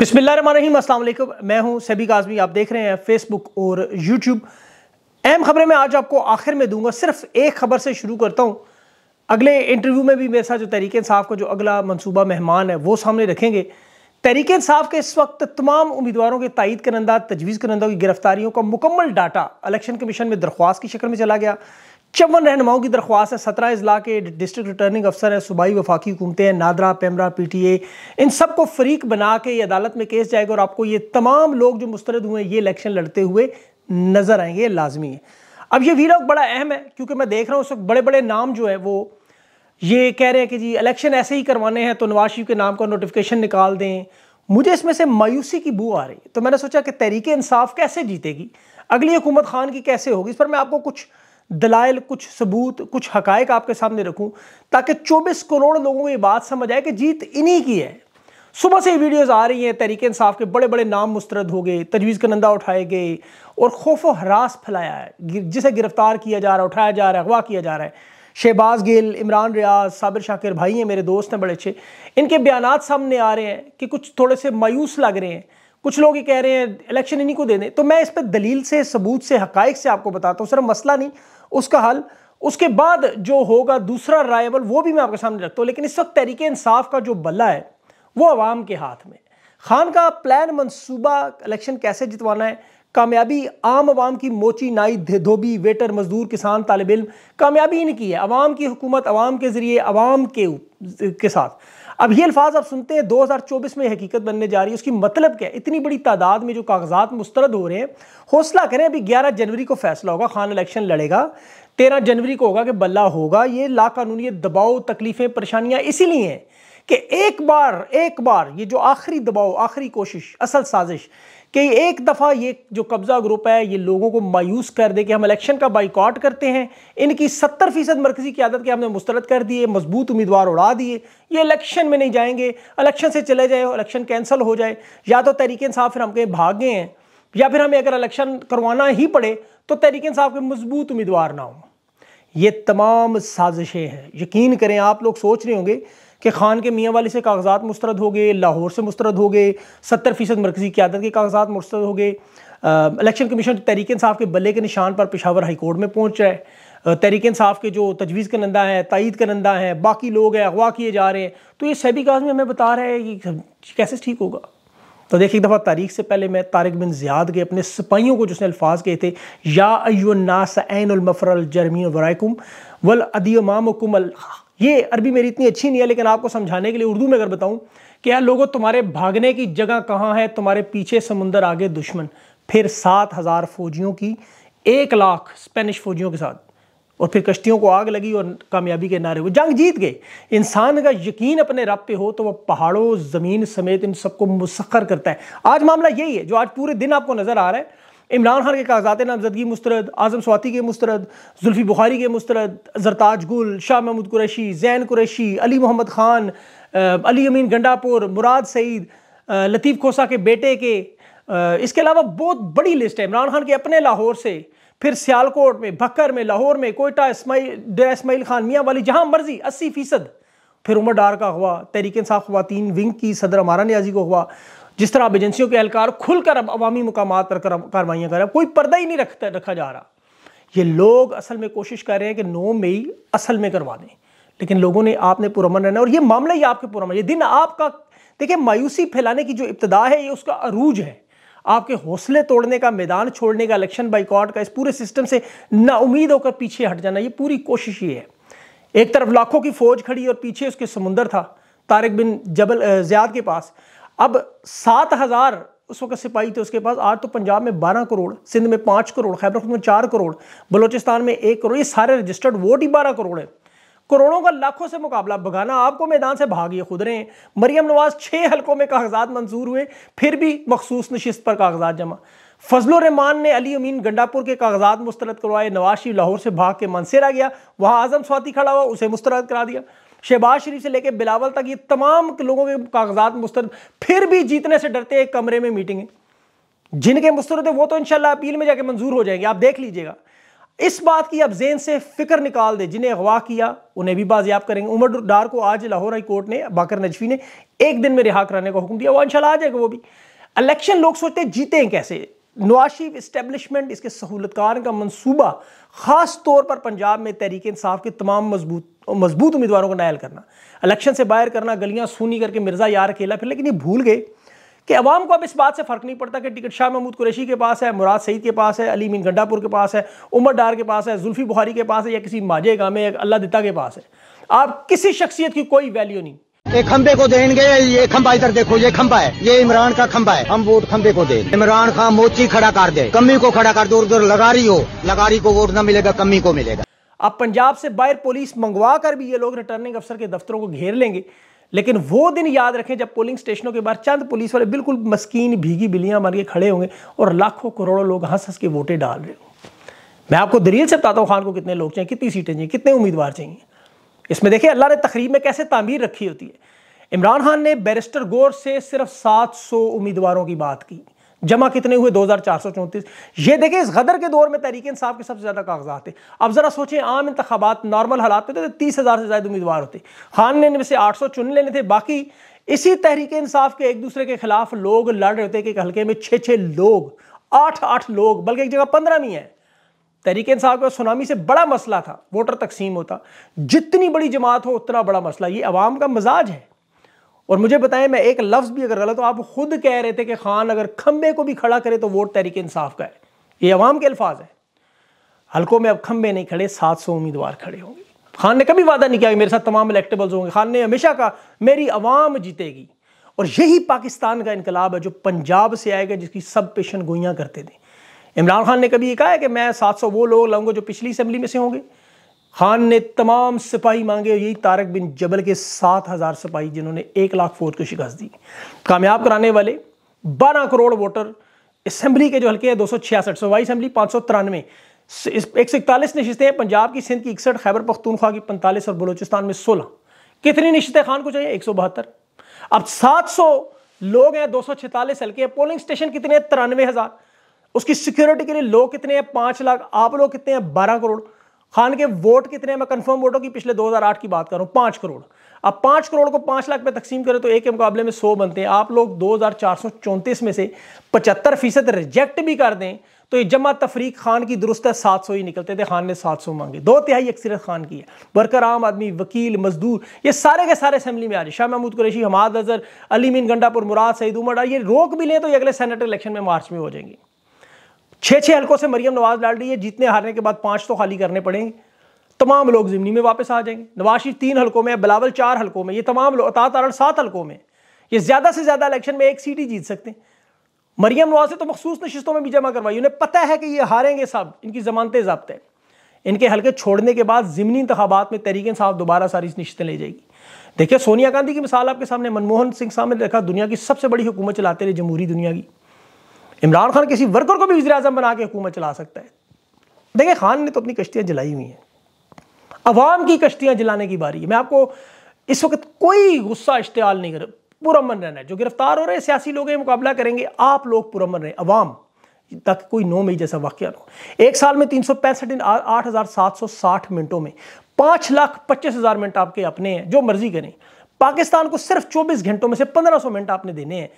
बिस्मिल्लाम असल मैं हूं सभी काजमी आप देख रहे हैं फेसबुक और यूट्यूब अहम खबरें मैं आज आपको आखिर में दूंगा सिर्फ एक खबर से शुरू करता हूं अगले इंटरव्यू में भी मेरे साथ जो तहरीक इंसाफ का जो अगला मनसूबा मेहमान है वो सामने रखेंगे तहरीक इंसाफ के इस वक्त तमाम उम्मीदवारों के तइद करंदा तजवीज़ करंदा की गिरफ्तारियों का मुकम्मल डाटा इलेक्शन कमीशन में दरख्वास्त की शक्ल में चला गया चौवन रहनुमाओं की दरख्वास्त है सत्रह अजला के डिस्ट्रिक्ट रिटर्निंग अफसर हैं सूबाई वफाकी हुकूमतें हैं NADRA PEMRA P T A इन सबको फरीक बना के ये अदालत में केस जाएगा और आपको ये तमाम लोग जो मुस्तरद हुए हैं ये इलेक्शन लड़ते हुए नजर आएंगे लाजमी है अब ये वीडियो बड़ा अहम है क्योंकि मैं देख रहा हूँ उस वक्त बड़े बड़े नाम जो है वो ये कह रहे हैं कि जी इलेक्शन ऐसे ही करवाने हैं तो नवाज शरीफ के नाम का नोटिफिकेशन निकाल दें मुझे इसमें से मायूसी की बू आ रही है तो मैंने सोचा कि तहरीक इंसाफ कैसे जीतेगी अगली हुकूमत खान की कैसे होगी इस पर मैं आपको कुछ दलाइल कुछ सबूत कुछ हकायक आपके सामने रखूं ताकि 24 करोड़ लोगों को ये बात समझ आए कि जीत इन्हीं की है सुबह से वीडियोस आ रही हैं तहरीक इंसाफ के बड़े बड़े नाम मुस्तरद हो गए तजवीज़ का नंदा उठाए गए और खौफ व हरास फैलाया है जिसे गिरफ्तार किया जा रहा है उठाया जा रहा है अगवा किया जा रहा है शहबाज गिल इमरान रियाज साबिर शाकिर भाई हैं मेरे दोस्त हैं बड़े अच्छे इनके बयान सामने आ रहे हैं कि कुछ थोड़े से मायूस लग रहे हैं कुछ लोग ये कह रहे हैं इलेक्शन इन्हीं को दे दें तो मैं इस पर दलील से सबूत से हकाइक से आपको बताता हूँ सर मसला नहीं उसका हल उसके बाद जो होगा दूसरा रायबल वो भी मैं आपके सामने रखता हूँ लेकिन इस वक्त तरीके इंसाफ का जो बल्ला है वो आवाम के हाथ में खान का प्लान मनसूबा इलेक्शन कैसे जितवाना है कामयाबी आम आवाम की मोची नाई धोबी वेटर मजदूर किसान तालब इम कामयाबी इनकी है आवाम की हुकूमत आवाम के ज़रिए आवाम के के साथ अब ये अल्फाज आप सुनते हैं 2024 में हकीकत बनने जा रही है उसकी मतलब क्या है इतनी बड़ी तादाद में जो कागजात मुस्तरद हो रहे हैं हौसला करें अभी 11 जनवरी को फैसला होगा खान इलेक्शन लड़ेगा तेरह जनवरी को होगा कि बल्ला होगा ये लाकानूनी दबाव तकलीफ़ें परेशानियां इसीलिए हैं कि एक बार एक बार ये जो आखिरी दबाव आखिरी कोशिश असल साजिश कि एक दफ़ा ये जो कब्ज़ा ग्रुप है ये लोगों को मायूस कर दे कि हम इलेक्शन का बाइकआउट करते हैं इनकी सत्तर फीसद मरकजी की आदत के हमने मुस्तरद कर दिए मजबूत उम्मीदवार उड़ा दिए ये इलेक्शन में नहीं जाएंगे इलेक्शन से चले जाए इलेक्शन कैंसिल हो जाए या तो तहरीक साहब फिर हम कहीं भाग गए हैं या फिर हमें अगर इलेक्शन करवाना ही पड़े तो तहरीक साहब के मजबूत उम्मीदवार ना हों ये तमाम साजिशें हैं यकीन करें आप लोग सोच रहे होंगे कि खान के मियाँ वाले से कागजात मुस्रद हो गए लाहौर से मुस्रद हो गए सत्तर फ़ीसद मरकज़ी क्यादत के कागजात मुस्रद हो गए इलेक्शन कमीशन तहरीक इंसाफ के बल्ले के निशान पर पेशावर हाई कोर्ट में पहुँच रहा है तहरीक इंसाफ के जो तजवीज़ नंदा है तइद नंदा है बाकी लोग हैं अगवा किए जा रहे हैं तो ये सभी काज में हमें बता रहा है कि कैसे ठीक होगा तो देखिए एक दफ़ा तारीख से पहले मैं तारिक बिन ज़्याद के अपने सिपाहियों को जिसने अल्फाज कहे थे या अयुन्नास ऐनमफ़रल जरमी वराकुम वल ये अरबी मेरी इतनी अच्छी नहीं है लेकिन आपको समझाने के लिए उर्दू में अगर बताऊं कि यार लोगों तुम्हारे भागने की जगह कहाँ है तुम्हारे पीछे समुंदर आगे दुश्मन फिर सात हज़ार फौजियों की एक लाख स्पेनिश फौजियों के साथ और फिर कश्तियों को आग लगी और कामयाबी के नारे वो जंग जीत गए इंसान का यकीन अपने रब पे हो तो वह पहाड़ों ज़मीन समेत इन सबको मुसखर करता है आज मामला यही है जो आज पूरे दिन आपको नज़र आ रहा है इमरान खान के कागजात नामजदगी मुस्रद आज़म स्वाति के मुस्रद जुल्फ़ी बुखारी के मुस्रद जरताज गुल शाह महमूद कुरैशी जैन कुरैशी अली मोहम्मद ख़ान अली अमीन गंडापुर मुराद सईद लतीफ़ खोसा के बेटे के इसके अलावा बहुत बड़ी लिस्ट है इमरान खान के अपने लाहौर से फिर सियालकोट में भक्कर में लाहौर में कोयटा इसमाइल डे इसमाइल खान मियाँ वाली जहाँ मर्जी अस्सी फ़ीसद फिर उमर डार का हुआ तहरीक साफ़ खुवान विंग की सदर अमारा न्याजी को हुआ जिस तरह अब एजेंसियों के एहलकार खुलकर अब अवामी मुकाम पर कार्रवाइयाँ कर रहे हैं कोई पर्दा ही नहीं रखता रखा जा रहा ये लोग असल में कोशिश कर रहे हैं कि नौ मई असल में करवा दें लेकिन लोगों ने आपने पुरमन रहना और ये मामला ही आपके पुरमन ये दिन आपका देखिए मायूसी फैलाने की जो इब्तदा है ये उसका अरूज है आपके हौसले तोड़ने का मैदान छोड़ने का इलेक्शन बाइकआउट का इस पूरे सिस्टम से नाउमीद होकर पीछे हट जाना ये पूरी कोशिश ही है एक तरफ लाखों की फौज खड़ी और पीछे उसके समुंदर था तारिक बिन जबल ज्याद के पास अब सात हज़ार उस वक्त सिपाही थे उसके पास आज तो पंजाब में बारह करोड़ सिंध में पाँच करोड़ खैबर में चार करोड़ बलोचिस्तान में एक करोड़ ये सारे रजिस्टर्ड वोट ही बारह करोड़ है करोड़ों का लाखों से मुकाबला भगाना आपको मैदान से भागिए खुद रहे हैं मरियम नवाज छः हलकों में कागजात मंजूर हुए फिर भी मखसूस नशस्त पर कागजात जमा फजल रहमान ने अली अमीन गंडापुर के कागजात मुस्तरद करवाए नवाज शरीफ लाहौर से भाग के मनसेरा गया वहाँ आजम स्वाति खड़ा हुआ उसे मुस्तरद करा दिया शहबाज शरीफ से लेकर बिलावल तक ये तमाम लोगों के कागजात मुस्तरद फिर भी जीतने से डरते एक कमरे में मीटिंग है जिनके मुस्तरद है वो तो इनशाला अपील में जाके मंजूर हो जाएंगे आप देख लीजिएगा इस बात की आप जेन से फिक्र निकाल दे जिन्हें अगवा किया उन्हें भी बाजियाब करेंगे उमर डार को आज लाहौर हाई कोर्ट ने बाकर नजफी ने एक दिन में रिहा कराने का हुक्म दिया वो इनशाला आ जाएगा वो भी इलेक्शन लोग सोचते जीते हैं कैसे नवाशिफ इस्टेबलिशमेंट इसके सहूलतकार का मनसूबा ख़ास तौर पर पंजाब में तहरीक इंसाफ के तमाम मजबूत मजबूत उम्मीदवारों को नायल करना इलेक्शन से बाहर करना गलियाँ सूनी करके मिर्ज़ा यार अकेला फिर लेकिन ये भूल गए कि अवाम को अब इस बात से फ़र्क नहीं पड़ता कि टिकट शाह महमूद कुरैशी के पास है मुराद सईद के पास है अली मीन गंडापुर के पास है उमर डार के पास है जुल्फ़ी बुहारी के पास है या किसी माजे गामे या अल्लाह दिता के पास है आप किसी शख्सियत की कोई वैल्यू नहीं ये खंबे को देंगे ये खंबा इधर देखो ये खंबा है ये इमरान का खंबा है हम वोट खंबे को दें इमरान खान मोची खड़ा कर दे कमी को खड़ा कर दो उधर लगारी हो लगारी को वोट ना मिलेगा कमी को मिलेगा अब पंजाब से बाहर पुलिस मंगवा कर भी ये लोग रिटर्निंग अफसर के दफ्तरों को घेर लेंगे लेकिन वो दिन याद रखें जब पोलिंग स्टेशनों के बाहर चंद पुलिस वाले बिल्कुल मस्कीन भीगी बिलियां मार के खड़े होंगे और लाखों करोड़ों लोग हंस हंस के वोटें डाल रहे हो मैं आपको दलील से बताता हूँ खान को कितने लोग चाहिए कितनी सीटें चाहिए कितने उम्मीदवार चाहिए इसमें देखिए अल्लाह ने तकरीब में कैसे तामीर रखी होती है इमरान खान ने बैरिस्टर गौर से सिर्फ 700 उम्मीदवारों की बात की जमा कितने हुए दो हज़ार चार सौ चौंतीस ये देखें इस गदर के दौर में तहरीक इंसाफ के सबसे ज़्यादा कागजात थे अब ज़रा सोचें आम इंतबात नॉर्मल हालात में तो तीस हज़ार से ज़्यादा उम्मीदवार होते खान ने इनमें से आठ सौ चुन लेने थे बाकी इसी तहरीक इंसाफ के एक दूसरे के खिलाफ लोग लड़ रहे थे कि हल्के में छः छः लोग आठ आठ लोग बल्कि एक जगह पंद्रह भी हैं तरीके इंसाफ का सुनामी से बड़ा मसला था वोटर तकसीम होता जितनी बड़ी जमात हो उतना बड़ा मसला ये अवाम का मजाज है और मुझे बताएं मैं एक लफ्ज़ भी अगर गलत तो आप खुद कह रहे थे कि खान अगर खंबे को भी खड़ा करे तो वोट तहरीक इंसाफ का है ये अवाम के अल्फाज है हल्कों में अब खंबे नहीं खड़े सात सौ उम्मीदवार खड़े होंगे खान ने कभी वादा नहीं किया कि मेरे साथ तमाम इलेक्टेबल्स होंगे खान ने हमेशा कहा मेरी अवाम जीतेगी और यही पाकिस्तान का इनकलाब है जो पंजाब से आएगा जिसकी सब पेशन गोइयाँ करते थे इमरान खान ने कभी ये कहा है कि मैं 700 वो लोग लाऊंगा जो पिछली असम्बली में से होंगे खान ने तमाम सिपाही मांगे और यही तारक बिन जबल के सात हज़ार सिपाही जिन्होंने एक लाख फौज को शिकस्त दी कामयाब कराने वाले बारह करोड़ वोटर असम्बली के जो हल्के हैं दो सौ छियासठ सूबाई असेंबली पाँच सौ तिरानवे एक सौ इकतालीस नशस्तें पंजाब की सिंध की इकसठ खैबर पख्तूनख्वा की पैंतालीस और बलोचिस्तान में सोलह कितनी नशस्तें खान को चाहिए एक सौ बहत्तर अब सात सौ लोग हैं दो सौ छतालीस हल्के पोलिंग स्टेशन कितने तिरानवे हज़ार उसकी सिक्योरिटी के लिए लोग कितने हैं पांच लाख आप लोग कितने हैं बारह करोड़ खान के वोट कितने हैं मैं कंफर्म वोटों की पिछले 2008 की बात कर रहा पाँच करोड़ अब पाँच करोड़ को पाँच लाख में तकसीम करें तो एक के मुकाबले में सौ बनते हैं आप लोग दो में से पचहत्तर फीसद रिजेक्ट भी कर दें तो ये जमा तफरीक खान की दुरुस्त है सात सौ ही निकलते थे खान ने सात सौ मांगे दो तिहाई अक्सरत खान की है वर्कर आम आदमी वकील मजदूर ये सारे के सारे असम्बली में आ रहे शाह महमूद कुरेशी हमाद अजहर अली मीन गंडापुर मुराद सईद उमर ये रोक भी लें तो ये अगले सेनेटर इलेक्शन में मार्च में हो जाएंगे छः छः हल्कों से मरियम नवाज डाल रही है जीतने हारने के बाद पाँच तो खाली करने पड़ेंगे तमाम लोग ज़िमनी में वापस आ जाएंगे नवाज शरीफ तीन हल्कों में बिलावल चार हल्कों में ये तमाम लोग तारण सात हल्कों में ये ज़्यादा से ज़्यादा इलेक्शन में एक सीट ही जीत सकते हैं मरियम नवाज से तो मखसूस नशस्तों में भी जमा करवाई उन्हें पता है कि ये हारेंगे साहब इनकी जमानतें जब्त है इनके हल्के छोड़ने के बाद ज़िमनी इंतबात में तहरीक साहब दोबारा सारी नशस्तें ले जाएगी देखिए सोनिया गांधी की मिसाल आपके सामने मनमोहन सिंह साहब ने देखा दुनिया की सबसे बड़ी हुकूमत चलाते रहे जमहूरी दुनिया की इमरान खान किसी वर्कर को भी वजी अजम बना के हुकूमत चला सकता है देखिए खान ने तो अपनी कश्तियाँ जलाई हुई हैं अवाम की कश्तियाँ जलाने की बारी है मैं आपको इस वक्त कोई गुस्सा इश्तेल नहीं कर पुरमन रहना है जो गिरफ्तार हो रहे हैं सियासी लोग मुकाबला करेंगे आप लोग पुरमन रहे अवाम तक कोई नौ मई जैसा वाक्य ना हो एक साल में तीन सौ पैंसठ दिन आठ हज़ार सात सौ साठ मिनटों में पाँच लाख पच्चीस हज़ार मिनट आपके अपने हैं जो मर्ज़ी करें पाकिस्तान को सिर्फ 24 घंटों में से 1500 मिनट आपने देने हैं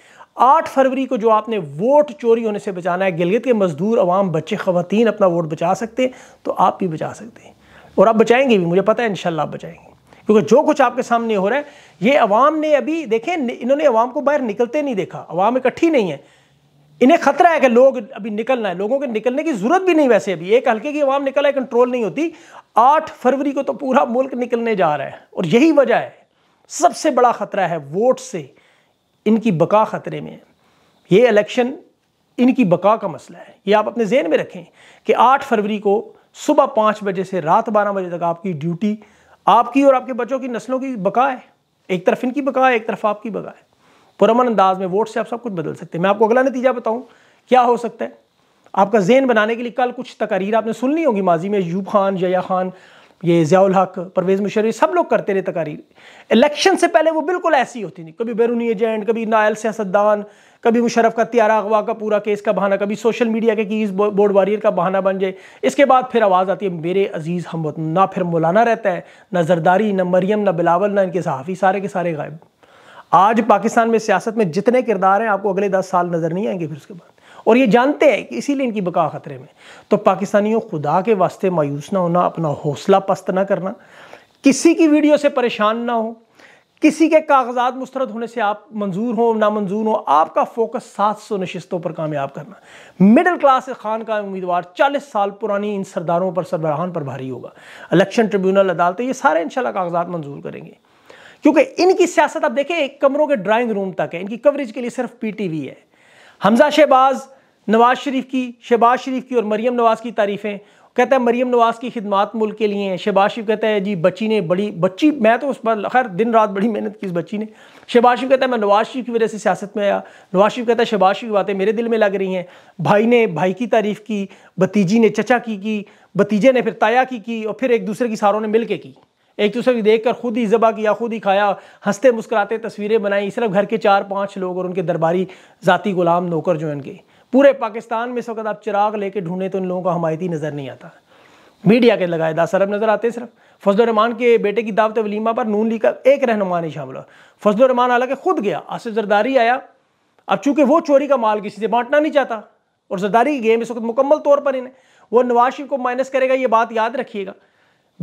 8 फरवरी को जो आपने वोट चोरी होने से बचाना है गिलगित के मजदूर अवाम बच्चे ख़वान अपना वोट बचा सकते हैं तो आप भी बचा सकते हैं और आप बचाएंगे भी मुझे पता है इनशाला आप बचाएंगे क्योंकि जो कुछ आपके सामने हो रहा है ये अवाम ने अभी देखें इन्होंने अवाम को बाहर निकलते नहीं देखा अवाम इकट्ठी नहीं है इन्हें खतरा है कि लोग अभी निकलना है लोगों के निकलने की जरूरत भी नहीं वैसे अभी एक हल्के की आवाम निकला है कंट्रोल नहीं होती आठ फरवरी को तो पूरा मुल्क निकलने जा रहा है और यही वजह है सबसे बड़ा ख़तरा है वोट से इनकी बका ख़तरे में है ये इलेक्शन इनकी बका का मसला है ये आप अपने जेन में रखें कि 8 फरवरी को सुबह पाँच बजे से रात बारह बजे तक आपकी ड्यूटी आपकी और आपके बच्चों की नस्लों की बका है एक तरफ इनकी बका है एक तरफ आपकी बका है पुरमन अंदाज में वोट से आप सब कुछ बदल सकते हैं मैं आपको अगला नतीजा बताऊँ क्या हो सकता है आपका जेन बनाने के लिए कल कुछ तकारीर आपने सुननी होगी माजी में यूब खान जया खान ये ज़ियाउल हक परवेज़ मुशर्रफ सब लोग करते रहे तकारीर इलेक्शन से पहले वो बिल्कुल ऐसी होती थी कभी बैरूनी एजेंट कभी नायल सियासतदान कभी मुशरफ का त्यारा अगवा का पूरा केस का बहाना कभी सोशल मीडिया के कीज बोर्ड वारियर का बहाना बन जाए इसके बाद फिर आवाज़ आती है मेरे अजीज़ हम ना फिर मौलाना रहता है ना जरदारी ना मरियम ना बिलावल ना इनके सहाफ़ी सारे के सारे गायब आज पाकिस्तान में सियासत में जितने किरदार हैं आपको अगले दस साल नज़र नहीं आएंगे फिर उसके बाद और ये जानते हैं कि इसीलिए इनकी बका ख़तरे में तो पाकिस्तानियों खुदा के वास्ते मायूस ना होना अपना हौसला पस्त ना करना किसी की वीडियो से परेशान ना हो किसी के कागजात मुस्तरद होने से आप मंजूर हो ना मंजूर हो आपका फोकस सात सौ नशस्तों पर कामयाब करना मिडिल क्लास खान का उम्मीदवार चालीस साल पुरानी इन सरदारों पर सरबराहान पर भारी होगा इलेक्शन ट्रिब्यूनल अदालतें ये सारे इंशाल्लाह कागजात मंजूर करेंगे क्योंकि इनकी सियासत आप देखें कमरों के ड्राइंग रूम तक है इनकी कवरेज के लिए सिर्फ वी है हमजा शहबाज नवाज शरीफ की शहबाज शरीफ की और मरीम नवाज़ की तारीफ़ें कहता है मरीम नवाज़ की खिदमत मुल्क के लिए हैं शहबाज शरीफ कहता है जी बच्ची ने बड़ी बच्ची मैं तो उस पर खैर दिन रात बड़ी मेहनत की इस बच्ची ने शहबाज शरीफ कहता है मैं नवाज शरीफ की वजह से सियासत में आया नवाज शरीफ कहता है शहबाज शरीफ बातें मेरे दिल में लग रही हैं भाई ने भाई की तारीफ़ की भतीजी ने चचा की की भतीजे ने फिर ताया की की और फिर एक दूसरे की सारों ने मिल के की एक दूसरे को देख कर खुद ही ज़बा किया खुद ही खाया हंसते मुस्कुराते तस्वीरें बनाई सिर्फ घर के चार पांच लोग और उनके दरबारी ज़ाती गुलाम नौकर जो इनके पूरे पाकिस्तान में इस वक्त आप चिराग लेके ढूंढें तो इन लोगों का हमायती नज़र नहीं आता मीडिया के लगाए अरब नज़र आते सिर्फ फजलरहमान के बेटे की दावत वलीमा पर नून लिखा का एक रहनुमा नहीं शामिल फजल फजलरहमान हालांकि खुद गया आसिफ जरदारी आया अब चूंकि वो चोरी का माल किसी से बांटना नहीं चाहता और जरदारी की गेम इस वक्त मुकम्मल तौर पर इन्हें वो नवाज शरीफ को माइनस करेगा ये बात याद रखिएगा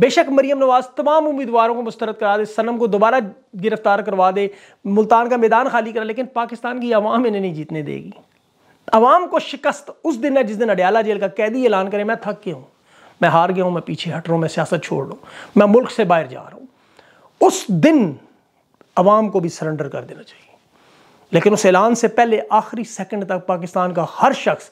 बेशक मरीम नवाज तमाम उम्मीदवारों को मुस्तरद करा दे सनम को दोबारा गिरफ्तार करवा दे मुल्तान का मैदान खाली करा लेकिन पाकिस्तान की आवाम इन्हें नहीं जीतने देगी आवाम को शिकस्त उस दिन है जिस दिन अडयाला जेल का कैदी ऐलान करें मैं थक गया हूँ मैं हार गया हूँ मैं पीछे हट रहा हूँ मैं सियासत छोड़ रहा हूँ मैं मुल्क से बाहर जा रहा हूँ उस दिन आवाम को भी सरेंडर कर देना चाहिए लेकिन उस ऐलान से पहले आखिरी सेकंड तक पाकिस्तान का हर शख्स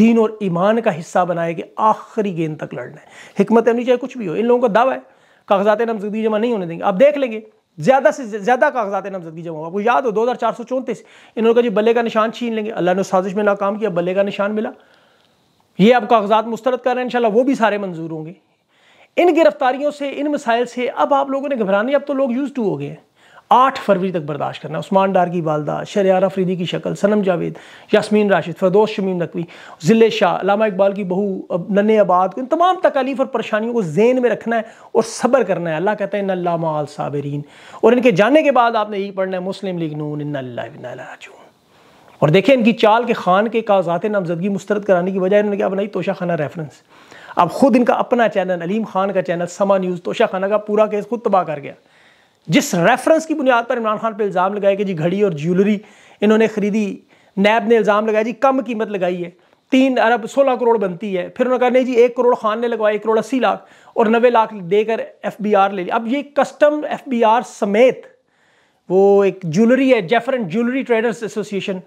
दीन और ईमान का हिस्सा बनाए कि आखिरी गेंद तक लड़ना है हिकमत अमली चाहे कुछ भी हो इन लोगों का दावा है कागजात नामजदगी जमा नहीं होने देंगे आप देख लेंगे ज़्यादा से ज़्यादा कागजात नामजदगी जमा हुआ आपको याद हो दो हज़ार चार सौ चौंतीस लोगों का जी बल्ले का निशान छीन लेंगे अल्लाह ने साजिश में नाकाम किया बल्ले का निशान मिला ये अब कागजात मुस्तरद कर रहे हैं इंशाल्लाह वो भी सारे मंजूर होंगे इन गिरफ्तारियों से इन मसाइल से अब आप लोगों ने घबराने अब तो लोग यूज़ टू हो गए हैं आठ फरवरी तक बर्दाश्त करना उस्मान डार की वालदा शरियार अफरीदी की शक्ल सनम जावेद यासमीन राशिद फरदोस शमीम नकवी ज़िले शाह लामा इकबाल की बहू नन्हे आबाद इन तमाम तकालीफ और परेशानियों को जेन में रखना है और सब्र करना है अल्लाह कहते हैं नल्ला साबरीन और इनके जाने के बाद आपने यही पढ़ना है मुस्लिम लीग नून राजून और देखें इनकी चाल के खान के कागजात नामजदगी मुस्तरद कराने की वजह इन्होंने क्या बनाई तोशा खाना रेफरेंस अब खुद इनका अपना चैनल अलीम खान का चैनल समा न्यूज़ तोशा खाना का पूरा केस खुद तबाह कर गया जिस रेफरेंस की बुनियाद पर इमरान खान पर इल्ज़ाम लगाया कि जी घड़ी और ज्वेलरी इन्होंने ख़रीदी नैब ने इल्ज़ाम लगाया जी कम कीमत लगाई है तीन अरब सोलह करोड़ बनती है फिर उन्होंने कहा नहीं जी एक करोड़ खान ने लगवाया एक करोड़ अस्सी लाख और नबे लाख देकर एफ बी आर ले लिया अब ये कस्टम एफ बी आर समेत वो एक ज्वेलरी है जेफर एंड ज्वेलरी ट्रेडर्स एसोसिएशन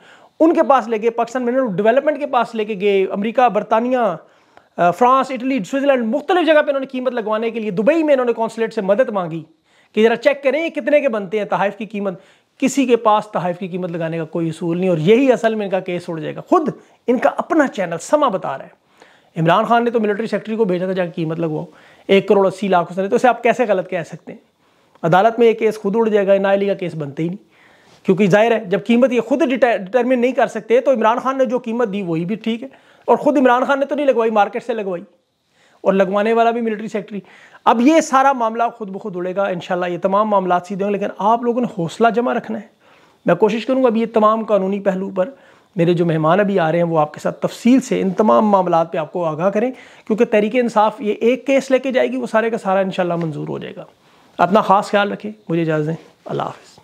उनके पास लेके पाकिस्तान मिनरल डेवलपमेंट के पास लेके गए अमरीका बरतानिया फ्रांस इटली स्विट्ज़रलैंड मुख्तलिफ जगह पर इन्होंने कीमत लगवाने के लिए दुबई में इन्होंने कौंसलेट से मदद मांगी कि ज़रा चेक करें कितने के बनते हैं तहाइफ की कीमत किसी के पास तहफ़ की कीमत लगाने का कोई असूल नहीं और यही असल में इनका केस उड़ जाएगा खुद इनका अपना चैनल समा बता रहा है इमरान खान ने तो मिलिट्री सेक्रेटरी को भेजा था जहाँ कीमत लगवाओ एक करोड़ अस्सी लाख उसने तो उसे आप कैसे गलत कह सकते हैं अदालत में ये केस खुद उड़ जाएगा नायली का केस बनते ही नहीं क्योंकि जाहिर है जब कीमत ये खुद डिटर्मिन नहीं कर सकते तो इमरान खान ने जो कीमत दी वही भी ठीक है और ख़ुद इमरान खान ने तो नहीं लगवाई मार्केट से लगवाई और लगवाने वाला भी मिलिट्री सेक्रेटरी अब ये सारा मामला खुद ब खुद उड़ेगा इन ये तमाम मामला सीधे होंगे लेकिन आप लोगों ने हौसला जमा रखना है मैं कोशिश करूँगा अभी ये तमाम कानूनी पहलू पर मेरे जो मेहमान अभी आ रहे हैं वो आपके साथ तफसील से इन तमाम मामला पर आपको आगाह करें क्योंकि तरीके इंसाफ ये एक केस लेके जाएगी वो सारे का सारा इन मंजूर हो जाएगा अपना ख़ास ख्याल रखें मुझे इजाज़त दें अल्लाह हाफ़